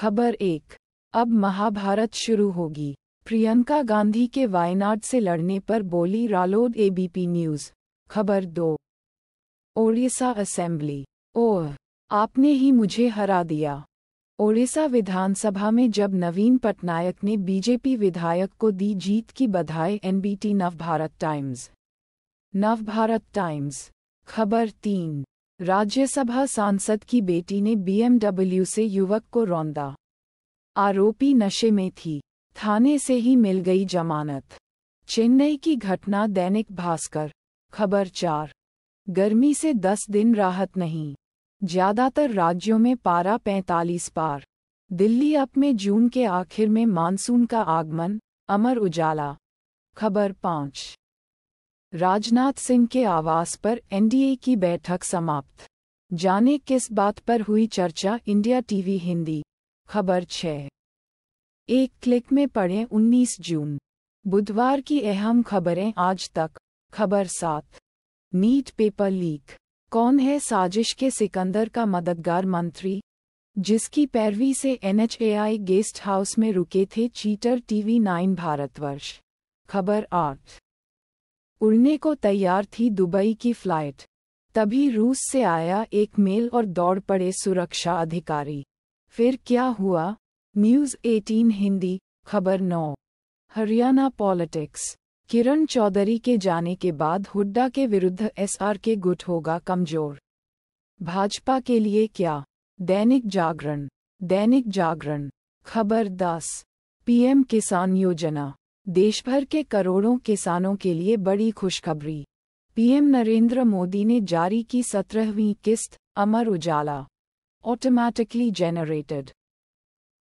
खबर एक अब महाभारत शुरू होगी प्रियंका गांधी के वायनाड से लड़ने पर बोली रालोद एबीपी न्यूज खबर दो ओडिशा असेंबली ओह आपने ही मुझे हरा दिया ओडिशा विधानसभा में जब नवीन पटनायक ने बीजेपी विधायक को दी जीत की बधाई NBT Navbharat Times Navbharat Times खबर तीन राज्यसभा सांसद की बेटी ने बीएमडब्ल्यू से युवक को रौंदा आरोपी नशे में थी थाने से ही मिल गई जमानत चेन्नई की घटना दैनिक भास्कर खबर चार गर्मी से दस दिन राहत नहीं ज्यादातर राज्यों में पारा पैंतालीस पार दिल्ली अप में जून के आखिर में मानसून का आगमन अमर उजाला खबर पाँच राजनाथ सिंह के आवास पर एनडीए की बैठक समाप्त जाने किस बात पर हुई चर्चा इंडिया टीवी हिंदी खबर छः एक क्लिक में पढ़ें 19 जून बुधवार की अहम खबरें आज तक खबर सात नीट पेपर लीक कौन है साजिश के सिकंदर का मददगार मंत्री जिसकी पैरवी से एनएचएआई गेस्ट हाउस में रुके थे चीटर टीवी नाइन भारतवर्ष खबर आठ उड़ने को तैयार थी दुबई की फ्लाइट तभी रूस से आया एक मेल और दौड़ पड़े सुरक्षा अधिकारी फिर क्या हुआ न्यूज़ 18 हिंदी खबर 9 हरियाणा पॉलिटिक्स किरण चौधरी के जाने के बाद हुड्डा के विरुद्ध एसआर के गुट होगा कमजोर भाजपा के लिए क्या दैनिक जागरण दैनिक जागरण खबर 10 पीएम किसान योजना देशभर के करोड़ों किसानों के लिए बड़ी खुशखबरी पीएम नरेंद्र मोदी ने जारी की सत्रहवीं किस्त अमर उजाला ऑटोमैटिकली जेनरेटेड